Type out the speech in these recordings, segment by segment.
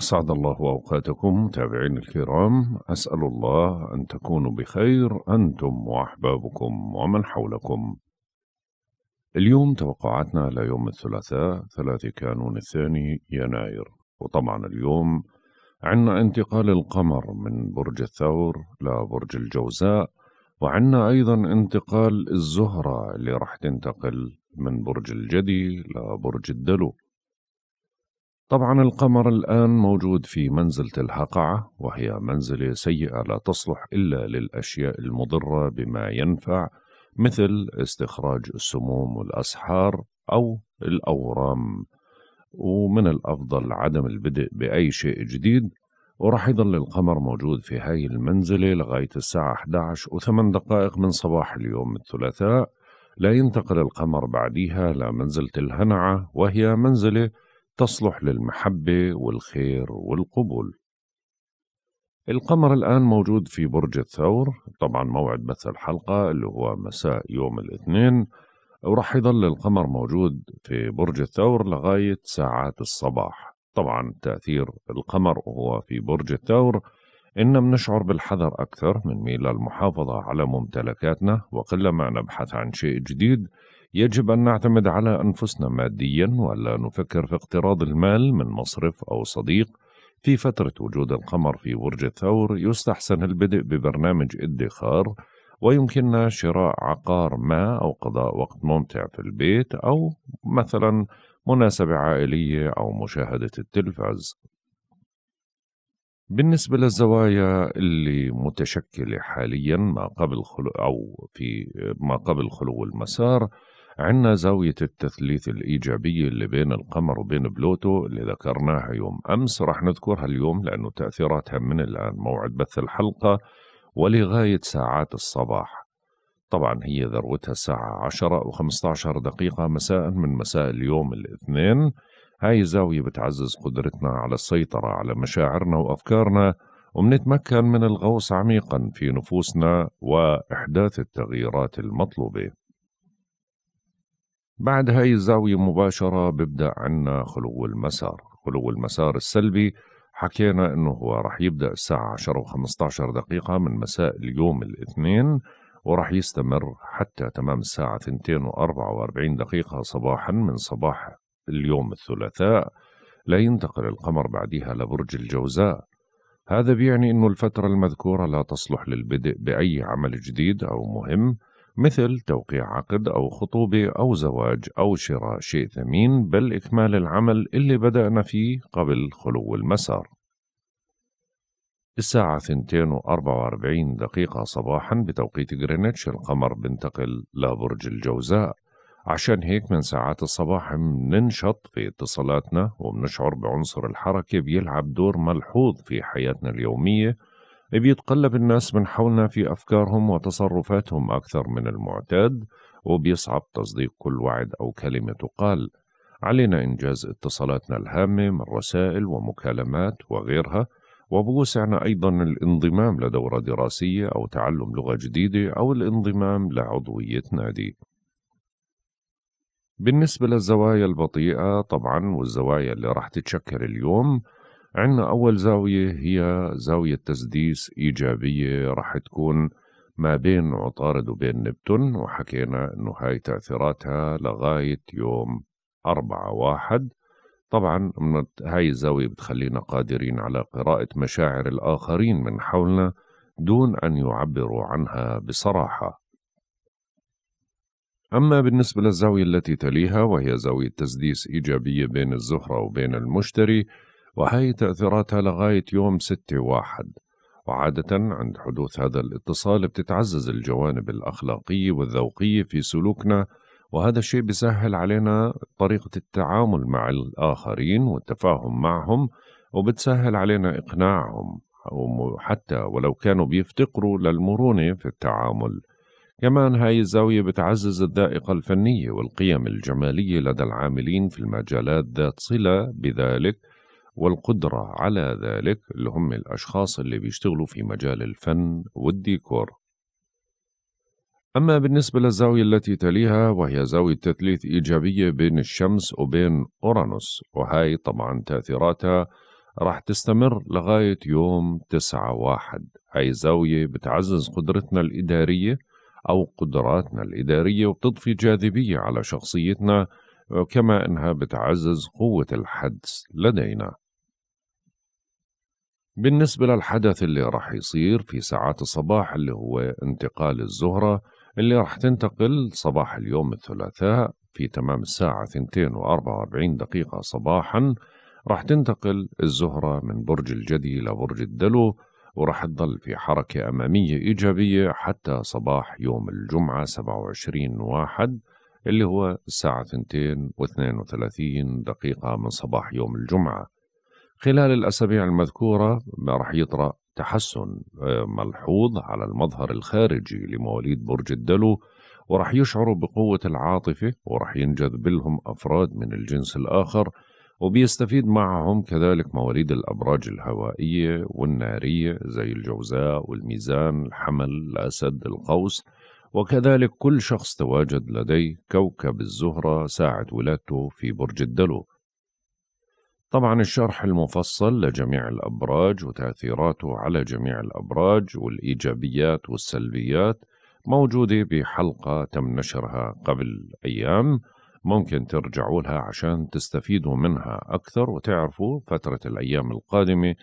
أسعد الله أوقاتكم متابعين الكرام أسأل الله أن تكونوا بخير أنتم وأحبابكم ومن حولكم اليوم توقعاتنا ليوم الثلاثاء ثلاثة كانون الثاني يناير وطبعا اليوم عنا انتقال القمر من برج الثور لبرج الجوزاء وعنا أيضا انتقال الزهرة اللي راح تنتقل من برج الجدي لبرج الدلو طبعا القمر الآن موجود في منزلة الهقعة وهي منزلة سيئة لا تصلح إلا للأشياء المضرة بما ينفع مثل استخراج السموم والأسحار أو الأورام ومن الأفضل عدم البدء بأي شيء جديد ورح يضل القمر موجود في هاي المنزلة لغاية الساعة 11 و8 دقائق من صباح اليوم الثلاثاء لا ينتقل القمر بعديها لمنزلة الهنعة وهي منزلة تصلح للمحبة والخير والقبول القمر الآن موجود في برج الثور طبعا موعد بث الحلقة اللي هو مساء يوم الاثنين وراح يضل القمر موجود في برج الثور لغاية ساعات الصباح طبعا تأثير القمر وهو في برج الثور إن بنشعر بالحذر أكثر من ميل المحافظة على ممتلكاتنا وقلما نبحث عن شيء جديد يجب أن نعتمد على أنفسنا ماديا ولا نفكر في اقتراض المال من مصرف أو صديق في فترة وجود القمر في برج الثور يستحسن البدء ببرنامج ادخار ويمكننا شراء عقار ما أو قضاء وقت ممتع في البيت أو مثلا مناسبة عائلية أو مشاهدة التلفاز بالنسبة للزوايا اللي متشكلة حاليا ما قبل خلو أو في ما قبل خلو المسار عندنا زاوية التثليث الإيجابية اللي بين القمر وبين بلوتو اللي ذكرناها يوم أمس راح نذكرها اليوم لأنه تأثيراتها من الآن موعد بث الحلقة ولغاية ساعات الصباح طبعا هي ذروتها الساعة 10 و 15 دقيقة مساء من مساء اليوم الاثنين هاي الزاوية بتعزز قدرتنا على السيطرة على مشاعرنا وأفكارنا ومنتمكن من الغوص عميقا في نفوسنا وإحداث التغييرات المطلوبة بعد هاي الزاوية مباشرة ببدأ عنا خلو المسار خلو المسار السلبي حكينا انه هو رح يبدأ الساعة 10 و15 دقيقة من مساء اليوم الاثنين ورح يستمر حتى تمام الساعة 2 و44 دقيقة صباحا من صباح اليوم الثلاثاء لا ينتقل القمر بعدها لبرج الجوزاء هذا بيعني انه الفترة المذكورة لا تصلح للبدء بأي عمل جديد أو مهم مثل توقيع عقد أو خطوبة أو زواج أو شراء شيء ثمين بل إكمال العمل اللي بدأنا فيه قبل خلو المسار الساعة 2.44 دقيقة صباحا بتوقيت غرينتش القمر بنتقل لبرج الجوزاء عشان هيك من ساعات الصباح بننشط في اتصالاتنا وبنشعر بعنصر الحركة بيلعب دور ملحوظ في حياتنا اليومية إذ يتقلب الناس من حولنا في أفكارهم وتصرفاتهم أكثر من المعتاد وبيصعب تصديق كل وعد أو كلمة تقال علينا إنجاز اتصالاتنا الهامة من رسائل ومكالمات وغيرها وبوسعنا أيضا الانضمام لدورة دراسية أو تعلم لغة جديدة أو الانضمام لعضوية نادي بالنسبة للزوايا البطيئة طبعا والزوايا اللي راح تتشكل اليوم عندنا أول زاوية هي زاوية تسديس إيجابية رح تكون ما بين عطارد وبين نبتون وحكينا إنه هاي تأثيراتها لغاية يوم أربعة واحد طبعا من هاي الزاوية بتخلينا قادرين على قراءة مشاعر الآخرين من حولنا دون أن يعبروا عنها بصراحة أما بالنسبة للزاوية التي تليها وهي زاوية تسديس إيجابية بين الزهرة وبين المشتري وهي تأثيراتها لغاية يوم 6 واحد وعادة عند حدوث هذا الاتصال بتتعزز الجوانب الأخلاقية والذوقية في سلوكنا وهذا الشيء بيسهل علينا طريقة التعامل مع الآخرين والتفاهم معهم وبتسهل علينا إقناعهم حتى ولو كانوا بيفتقروا للمرونة في التعامل كمان هاي الزاوية بتعزز الذائقة الفنية والقيم الجمالية لدى العاملين في المجالات ذات صلة بذلك والقدرة على ذلك اللي هم الأشخاص اللي بيشتغلوا في مجال الفن والديكور أما بالنسبة للزاوية التي تليها وهي زاوية تثليث إيجابية بين الشمس وبين أورانوس وهي طبعا تأثيراتها راح تستمر لغاية يوم تسعة واحد هاي زاوية بتعزز قدرتنا الإدارية أو قدراتنا الإدارية وبتضفي جاذبية على شخصيتنا كما أنها بتعزز قوة الحدس لدينا بالنسبة للحدث اللي راح يصير في ساعات الصباح اللي هو انتقال الزهرة اللي راح تنتقل صباح اليوم الثلاثاء في تمام الساعة 2 و44 دقيقة صباحا راح تنتقل الزهرة من برج الجدي لبرج الدلو وراح تظل في حركة أمامية إيجابية حتى صباح يوم الجمعة 27 واحد اللي هو الساعة 2:32 دقيقة من صباح يوم الجمعة خلال الأسابيع المذكورة راح يطرأ تحسن آه، ملحوظ على المظهر الخارجي لمواليد برج الدلو وراح يشعروا بقوة العاطفة وراح ينجذب لهم أفراد من الجنس الآخر وبيستفيد معهم كذلك مواليد الأبراج الهوائية والنارية زي الجوزاء والميزان الحمل الأسد القوس وكذلك كل شخص تواجد لديه كوكب الزهرة ساعة ولادته في برج الدلو طبعا الشرح المفصل لجميع الأبراج وتأثيراته على جميع الأبراج والإيجابيات والسلبيات موجودة بحلقة تم نشرها قبل أيام ممكن ترجعوا لها عشان تستفيدوا منها أكثر وتعرفوا فترة الأيام القادمة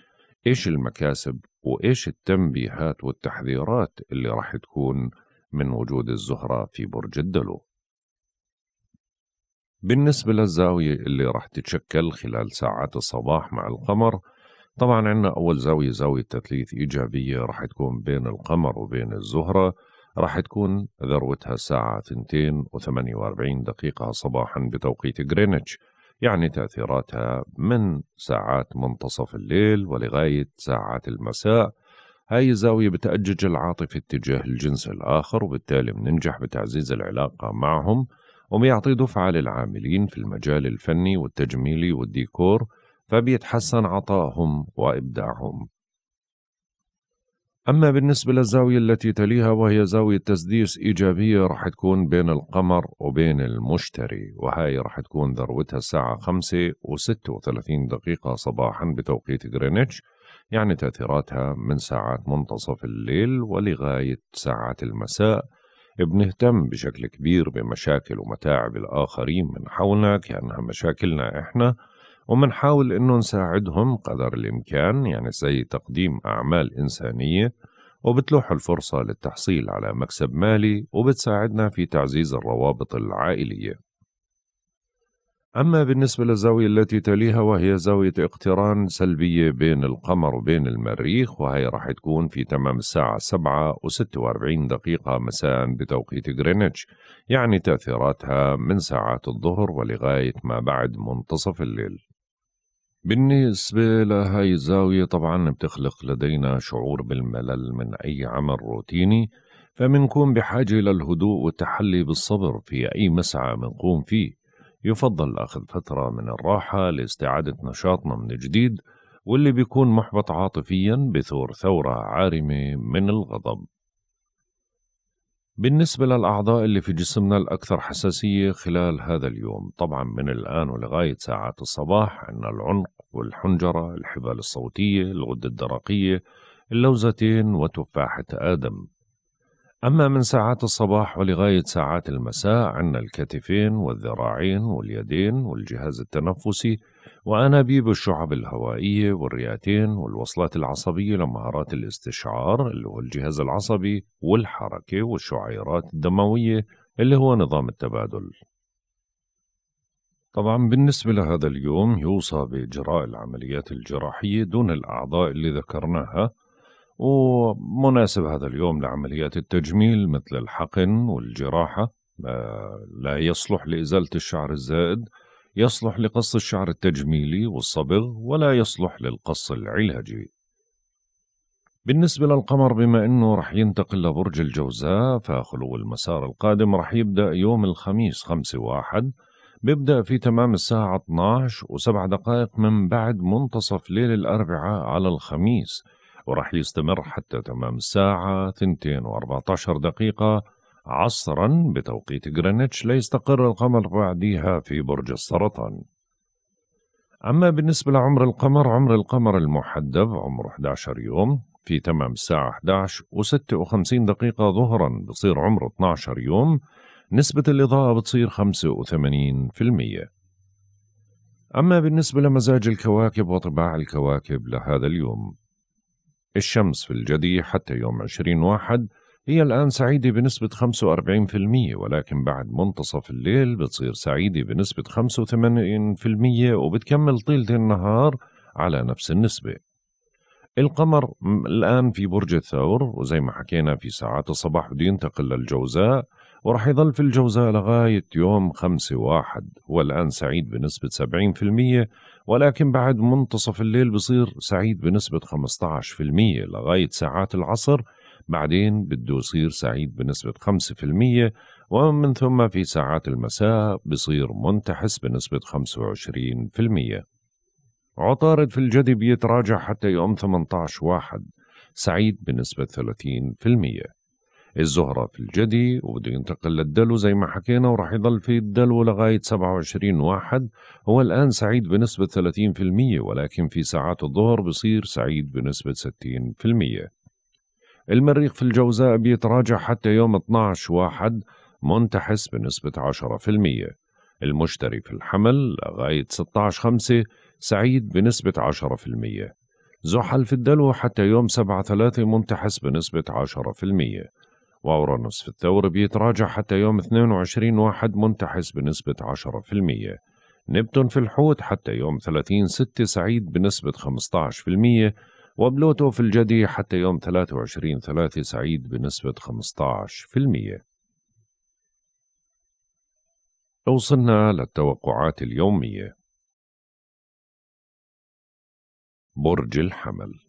إيش المكاسب وإيش التنبيهات والتحذيرات اللي راح تكون من وجود الزهرة في برج الدلو بالنسبة للزاوية اللي راح تتشكل خلال ساعات الصباح مع القمر طبعا عندنا أول زاوية زاوية تثليث إيجابية راح تكون بين القمر وبين الزهرة راح تكون ذروتها الساعة 2 و48 دقيقة صباحا بتوقيت غرينتش يعني تأثيراتها من ساعات منتصف الليل ولغاية ساعات المساء هاي الزاوية بتأجج العاطفة اتجاه الجنس الآخر وبالتالي بننجح بتعزيز العلاقة معهم وبيعطي دفعة للعاملين في المجال الفني والتجميلي والديكور فبيتحسن عطائهم وإبداعهم أما بالنسبة للزاوية التي تليها وهي زاوية تسديس إيجابية رح تكون بين القمر وبين المشتري وهاي رح تكون ذروتها الساعة خمسة و وثلاثين دقيقة صباحا بتوقيت غرينتش يعني تأثيراتها من ساعات منتصف الليل ولغاية ساعات المساء بنهتم بشكل كبير بمشاكل ومتاعب الآخرين من حولنا كأنها مشاكلنا إحنا ومنحاول إنه نساعدهم قدر الإمكان يعني زي تقديم أعمال إنسانية وبتلوح الفرصة للتحصيل على مكسب مالي وبتساعدنا في تعزيز الروابط العائلية أما بالنسبة للزاوية التي تليها وهي زاوية اقتران سلبية بين القمر وبين المريخ وهي راح تكون في تمام الساعة 7 و46 دقيقة مساء بتوقيت غرينتش يعني تأثيراتها من ساعات الظهر ولغاية ما بعد منتصف الليل بالنسبة لهاي الزاوية طبعا بتخلق لدينا شعور بالملل من أي عمل روتيني فمنكون بحاجة للهدوء والتحلي بالصبر في أي مسعى منقوم فيه يفضل أخذ فترة من الراحة لاستعادة نشاطنا من جديد واللي بيكون محبط عاطفيا بثور ثورة عارمة من الغضب بالنسبة للأعضاء اللي في جسمنا الأكثر حساسية خلال هذا اليوم طبعا من الآن ولغاية ساعات الصباح عندنا العنق والحنجرة الحبال الصوتية الغدة الدرقية اللوزتين وتفاحة آدم أما من ساعات الصباح ولغاية ساعات المساء عنا الكتفين والذراعين واليدين والجهاز التنفسي وأنابيب الشعب الهوائية والرئتين والوصلات العصبية لمهارات الاستشعار اللي هو الجهاز العصبي والحركة والشعيرات الدموية اللي هو نظام التبادل طبعا بالنسبة لهذا اليوم يوصى بإجراء العمليات الجراحية دون الأعضاء اللي ذكرناها ومناسب هذا اليوم لعمليات التجميل مثل الحقن والجراحة آه، لا يصلح لإزالة الشعر الزائد يصلح لقص الشعر التجميلي والصبغ ولا يصلح للقص العلاجي بالنسبة للقمر بما أنه رح ينتقل لبرج الجوزاء فخلو المسار القادم رح يبدأ يوم الخميس خمسة واحد بيبدأ في تمام الساعة 12 و7 دقائق من بعد منتصف ليل الأربعاء على الخميس وراح يستمر حتى تمام الساعة 2.14 دقيقة عصرا بتوقيت غرينتش ليستقر القمر بعدها في برج السرطان أما بالنسبة لعمر القمر عمر القمر المحدب عمره 11 يوم في تمام الساعة 11 و56 دقيقة ظهرا بصير عمره 12 يوم نسبة الإضاءة بتصير 85% أما بالنسبة لمزاج الكواكب وطباع الكواكب لهذا اليوم الشمس في الجدي حتى يوم 20 واحد هي الآن سعيدة بنسبة 45% ولكن بعد منتصف الليل بتصير سعيدة بنسبة 85% وبتكمل طيلة النهار على نفس النسبة القمر الآن في برج الثور وزي ما حكينا في ساعات الصباح بده ينتقل للجوزاء ورح يظل في الجوزاء لغاية يوم خمسة واحد والآن سعيد بنسبة المية ولكن بعد منتصف الليل بصير سعيد بنسبة 15% لغاية ساعات العصر بعدين بده يصير سعيد بنسبة 5% ومن ثم في ساعات المساء بصير منتحس بنسبة 25% عطارد في الجدي بيتراجع حتى يوم 18 واحد سعيد بنسبة 30% الزهره في الجدي وبده ينتقل للدلو زي ما حكينا وراح يضل في الدلو لغايه 27 واحد هو الان سعيد بنسبه 30% ولكن في ساعات الظهر بصير سعيد بنسبه 60% المريخ في الجوزاء بيتراجع حتى يوم 12 واحد منتحس بنسبة 10% المشتري في الحمل لغاية 16 خمسة سعيد بنسبة 10% زحل في الدلو حتى يوم 7 ثلاثة منتحس بنسبة 10% وأورانوس في الثور بيتراجع حتى يوم 22 واحد منتحس بنسبة 10% نبتون في الحوت حتى يوم 30 6 سعيد بنسبة 15% وبلوتو في الجدي حتى يوم 23 3 سعيد بنسبة 15% وصلنا للتوقعات اليومية برج الحمل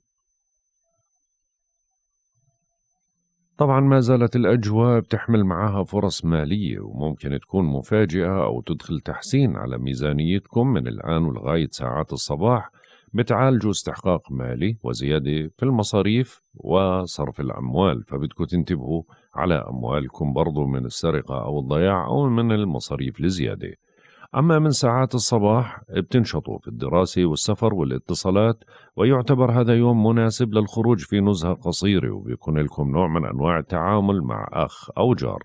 طبعا ما زالت الأجواء بتحمل معها فرص مالية وممكن تكون مفاجئة أو تدخل تحسين على ميزانيتكم من الآن ولغاية ساعات الصباح بتعالجوا استحقاق مالي وزيادة في المصاريف وصرف الأموال فبدكم تنتبهوا على أموالكم برضو من السرقة أو الضياع أو من المصاريف لزيادة أما من ساعات الصباح بتنشطوا في الدراسة والسفر والاتصالات ويعتبر هذا يوم مناسب للخروج في نزهة قصيرة وبيكون لكم نوع من أنواع التعامل مع أخ أو جار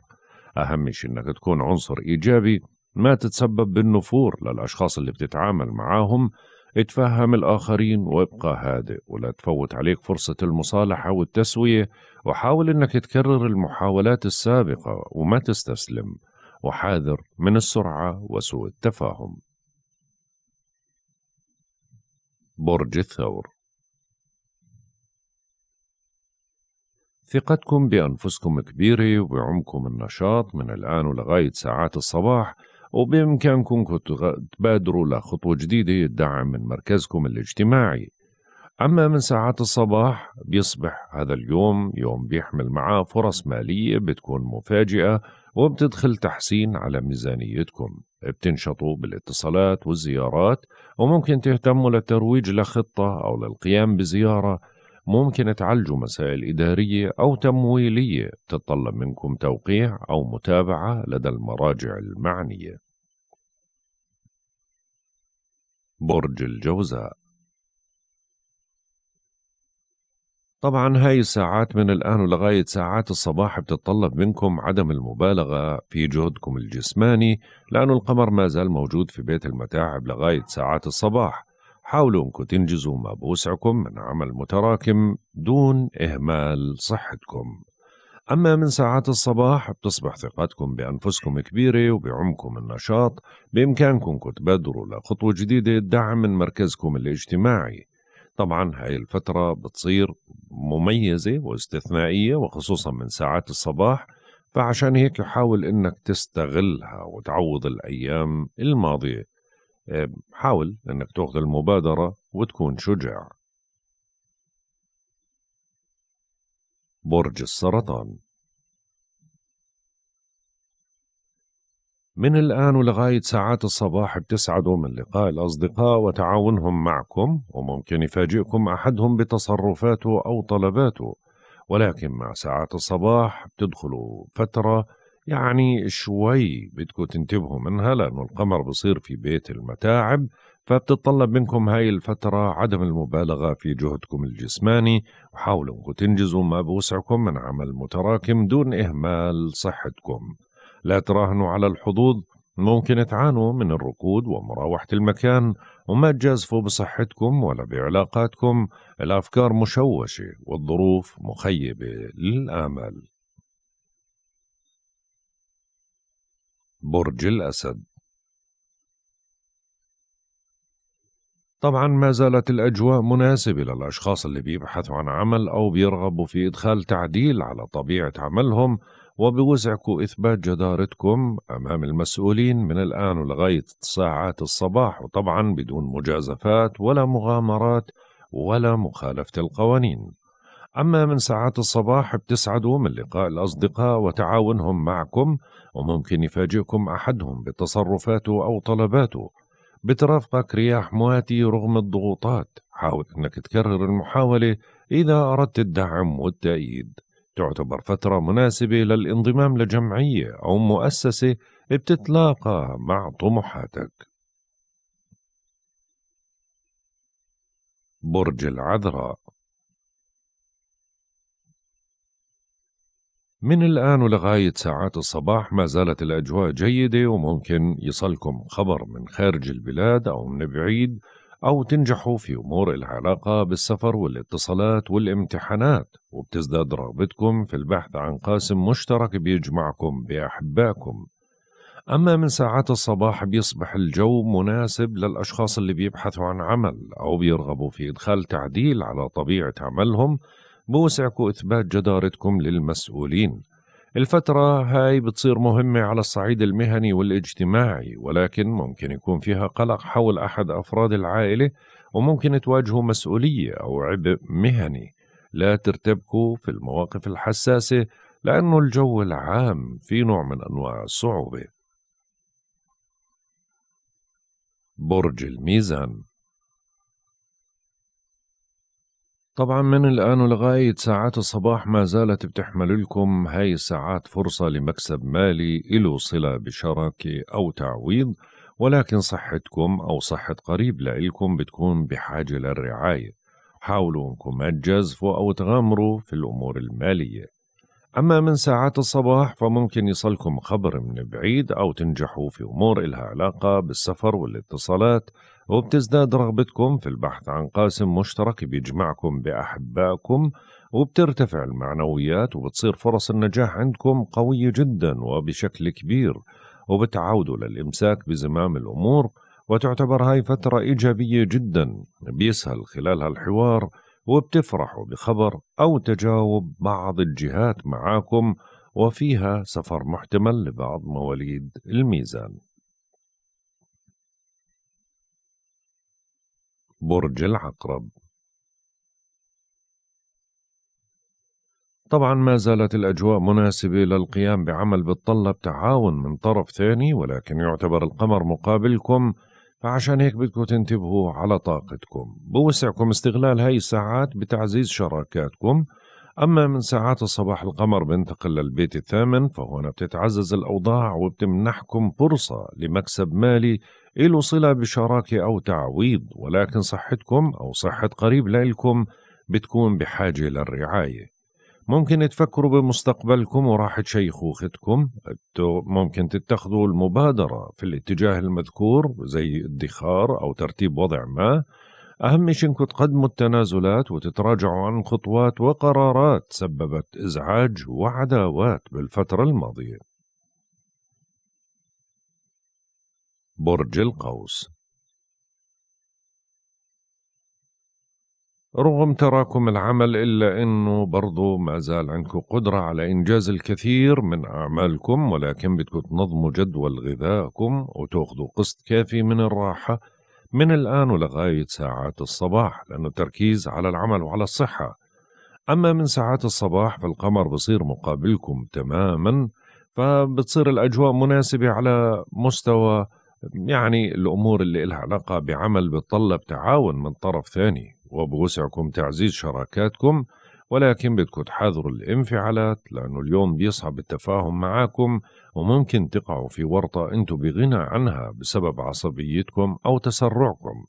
أهم شيء إنك تكون عنصر إيجابي ما تتسبب بالنفور للأشخاص اللي بتتعامل معاهم اتفهم الآخرين وابقى هادئ ولا تفوت عليك فرصة المصالحة والتسوية وحاول إنك تكرر المحاولات السابقة وما تستسلم وحاذر من السرعة وسوء التفاهم. برج الثور ثقتكم بأنفسكم كبيرة وبعمكم النشاط من الآن ولغاية ساعات الصباح وبإمكانكم تبادروا لخطوة جديدة الدعم من مركزكم الاجتماعي أما من ساعات الصباح بيصبح هذا اليوم يوم بيحمل معاه فرص مالية بتكون مفاجئة وبتدخل تحسين على ميزانيتكم بتنشطوا بالاتصالات والزيارات وممكن تهتموا للترويج لخطة أو للقيام بزيارة ممكن تعالجوا مسائل إدارية أو تمويلية تتطلب منكم توقيع أو متابعة لدى المراجع المعنية برج الجوزاء طبعا هاي الساعات من الآن ولغاية ساعات الصباح بتتطلب منكم عدم المبالغة في جهدكم الجسماني لأن القمر ما زال موجود في بيت المتاعب لغاية ساعات الصباح حاولوا أنكم تنجزوا ما بوسعكم من عمل متراكم دون إهمال صحتكم أما من ساعات الصباح بتصبح ثقتكم بأنفسكم كبيرة وبعمكم النشاط بإمكانكم تبادروا لخطوة جديدة دعم من مركزكم الاجتماعي طبعا هاي الفترة بتصير مميزة واستثنائية وخصوصا من ساعات الصباح فعشان هيك حاول انك تستغلها وتعوض الايام الماضية آه، حاول انك تاخذ المبادرة وتكون شجاع برج السرطان من الآن ولغاية ساعات الصباح بتسعدوا من لقاء الأصدقاء وتعاونهم معكم وممكن يفاجئكم أحدهم بتصرفاته أو طلباته ولكن مع ساعات الصباح بتدخلوا فترة يعني شوي بدكم تنتبهوا منها لأنه القمر بصير في بيت المتاعب فبتطلب منكم هاي الفترة عدم المبالغة في جهدكم الجسماني وحاولوا انكم تنجزوا ما بوسعكم من عمل متراكم دون إهمال صحتكم لا تراهنوا على الحظوظ ممكن تعانوا من الركود ومراوحة المكان وما تجازفوا بصحتكم ولا بعلاقاتكم الأفكار مشوشة والظروف مخيبة للآمال برج الأسد طبعا ما زالت الأجواء مناسبة للأشخاص اللي بيبحثوا عن عمل أو بيرغبوا في إدخال تعديل على طبيعة عملهم وبوزعكم إثبات جدارتكم أمام المسؤولين من الآن ولغاية ساعات الصباح وطبعا بدون مجازفات ولا مغامرات ولا مخالفة القوانين أما من ساعات الصباح بتسعدوا من لقاء الأصدقاء وتعاونهم معكم وممكن يفاجئكم أحدهم بتصرفاته أو طلباته بترافقك رياح مواتي رغم الضغوطات حاول أنك تكرر المحاولة إذا أردت الدعم والتأييد تعتبر فترة مناسبة للانضمام لجمعية أو مؤسسة بتتلاقى مع طموحاتك برج العذراء من الآن ولغاية ساعات الصباح ما زالت الأجواء جيدة وممكن يصلكم خبر من خارج البلاد أو من بعيد أو تنجحوا في أمور العلاقة بالسفر والاتصالات والامتحانات وبتزداد رغبتكم في البحث عن قاسم مشترك بيجمعكم بأحبائكم أما من ساعات الصباح بيصبح الجو مناسب للأشخاص اللي بيبحثوا عن عمل أو بيرغبوا في إدخال تعديل على طبيعة عملهم بوسعكم إثبات جدارتكم للمسؤولين الفترة هاي بتصير مهمة على الصعيد المهني والاجتماعي ولكن ممكن يكون فيها قلق حول أحد أفراد العائلة وممكن تواجهوا مسؤولية أو عبء مهني لا ترتبكوا في المواقف الحساسة لأنه الجو العام في نوع من أنواع الصعوبة برج الميزان طبعا من الآن ولغاية ساعات الصباح ما زالت بتحمل لكم هاي الساعات فرصة لمكسب مالي إلو صلة بشراكة أو تعويض ولكن صحتكم أو صحة قريب لإلكم بتكون بحاجة للرعاية حاولوا أنكم ما تجازفوا أو تغامروا في الأمور المالية أما من ساعات الصباح فممكن يصلكم خبر من بعيد أو تنجحوا في أمور إلها علاقة بالسفر والاتصالات وبتزداد رغبتكم في البحث عن قاسم مشترك بيجمعكم بأحبائكم وبترتفع المعنويات وبتصير فرص النجاح عندكم قوية جدا وبشكل كبير وبتعودوا للإمساك بزمام الأمور وتعتبر هاي فترة إيجابية جدا بيسهل خلالها الحوار وبتفرحوا بخبر أو تجاوب بعض الجهات معاكم وفيها سفر محتمل لبعض مواليد الميزان برج العقرب طبعا ما زالت الأجواء مناسبة للقيام بعمل بتطلب تعاون من طرف ثاني ولكن يعتبر القمر مقابلكم فعشان هيك بدكم تنتبهوا على طاقتكم بوسعكم استغلال هاي الساعات بتعزيز شراكاتكم أما من ساعات الصباح القمر بينتقل للبيت الثامن فهنا بتتعزز الأوضاع وبتمنحكم فرصة لمكسب مالي إلو صلة بشراكة أو تعويض ولكن صحتكم أو صحة قريب لإلكم بتكون بحاجة للرعاية ممكن تفكروا بمستقبلكم وراحة شيخوختكم ممكن تتخذوا المبادرة في الاتجاه المذكور زي ادخار أو ترتيب وضع ما أهم شيء إنكم تقدموا التنازلات وتتراجعوا عن خطوات وقرارات سببت إزعاج وعداوات بالفترة الماضية برج القوس رغم تراكم العمل إلا أنه برضو ما زال عندكم قدرة على إنجاز الكثير من أعمالكم ولكن بدكم تنظموا جدول غذائكم وتاخذوا قسط كافي من الراحة من الآن ولغاية ساعات الصباح لأنه التركيز على العمل وعلى الصحة أما من ساعات الصباح فالقمر بصير مقابلكم تماما فبتصير الأجواء مناسبة على مستوى يعني الأمور اللي إلها علاقة بعمل بتطلب تعاون من طرف ثاني وبوسعكم تعزيز شراكاتكم ولكن بدكم تحاذروا الانفعالات لأنه اليوم بيصعب التفاهم معاكم وممكن تقعوا في ورطة أنتم بغنى عنها بسبب عصبيتكم أو تسرعكم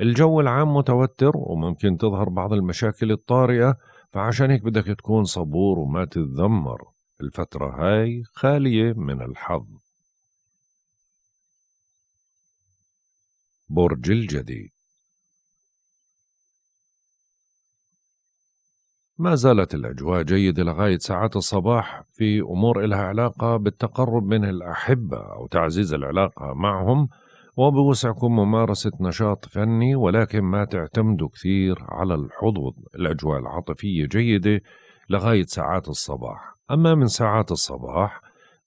الجو العام متوتر وممكن تظهر بعض المشاكل الطارئة فعشان هيك بدك تكون صبور وما تتذمر الفترة هاي خالية من الحظ برج الجديد ما زالت الأجواء جيدة لغاية ساعات الصباح في أمور إلها علاقة بالتقرب من الأحبة أو تعزيز العلاقة معهم وبوسعكم ممارسة نشاط فني ولكن ما تعتمدوا كثير على الحظوظ الأجواء العاطفية جيدة لغاية ساعات الصباح أما من ساعات الصباح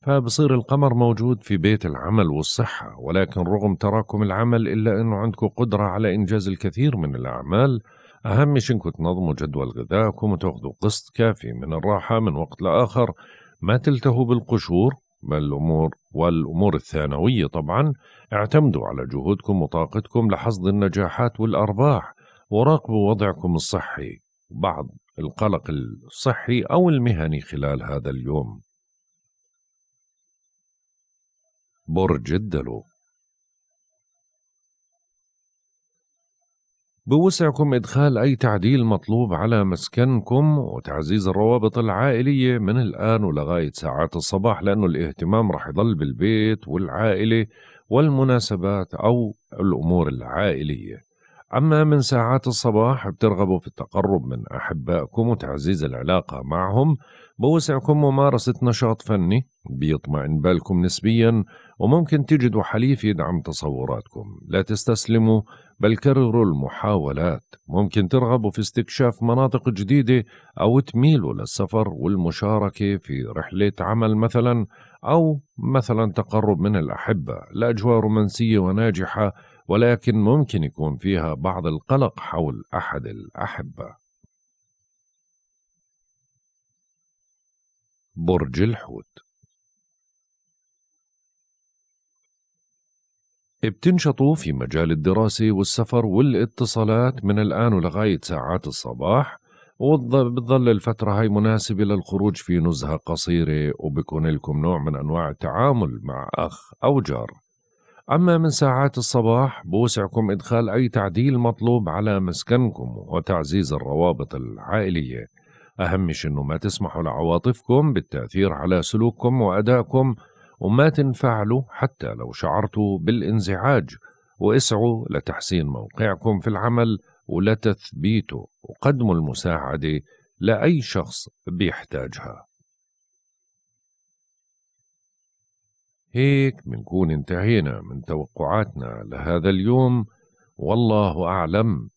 فبصير القمر موجود في بيت العمل والصحة ولكن رغم تراكم العمل إلا أنه عندكم قدرة على إنجاز الكثير من الأعمال أهم شيء إنكم تنظموا جدول غذائكم وتاخذوا قسط كافي من الراحة من وقت لآخر ما تلتهوا بالقشور الأمور والأمور الثانوية طبعا اعتمدوا على جهودكم وطاقتكم لحصد النجاحات والأرباح وراقبوا وضعكم الصحي بعض القلق الصحي أو المهني خلال هذا اليوم برج الدلو بوسعكم إدخال أي تعديل مطلوب على مسكنكم وتعزيز الروابط العائلية من الآن ولغاية ساعات الصباح لأنه الاهتمام رح يضل بالبيت والعائلة والمناسبات أو الأمور العائلية أما من ساعات الصباح بترغبوا في التقرب من أحبائكم وتعزيز العلاقة معهم بوسعكم ممارسة نشاط فني بيطمئن بالكم نسبيا وممكن تجدوا حليف يدعم تصوراتكم لا تستسلموا بل كرروا المحاولات ممكن ترغبوا في استكشاف مناطق جديدة أو تميلوا للسفر والمشاركة في رحلة عمل مثلا أو مثلا تقرب من الأحبة لأجواء رومانسية وناجحة ولكن ممكن يكون فيها بعض القلق حول أحد الأحبة برج الحوت بتنشطوا في مجال الدراسة والسفر والاتصالات من الآن ولغاية ساعات الصباح وبتظل الفترة هاي مناسبة للخروج في نزهة قصيرة وبكون لكم نوع من أنواع التعامل مع أخ أو جار أما من ساعات الصباح بوسعكم إدخال أي تعديل مطلوب على مسكنكم وتعزيز الروابط العائلية أهم شيء أنه ما تسمحوا لعواطفكم بالتأثير على سلوككم وأدائكم وما تنفعلوا حتى لو شعرتوا بالانزعاج واسعوا لتحسين موقعكم في العمل ولتثبيته وقدموا المساعدة لأي شخص بيحتاجها هيك منكون انتهينا من توقعاتنا لهذا اليوم والله أعلم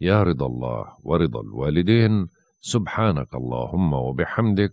يا رضا الله ورضا الوالدين سبحانك اللهم وبحمدك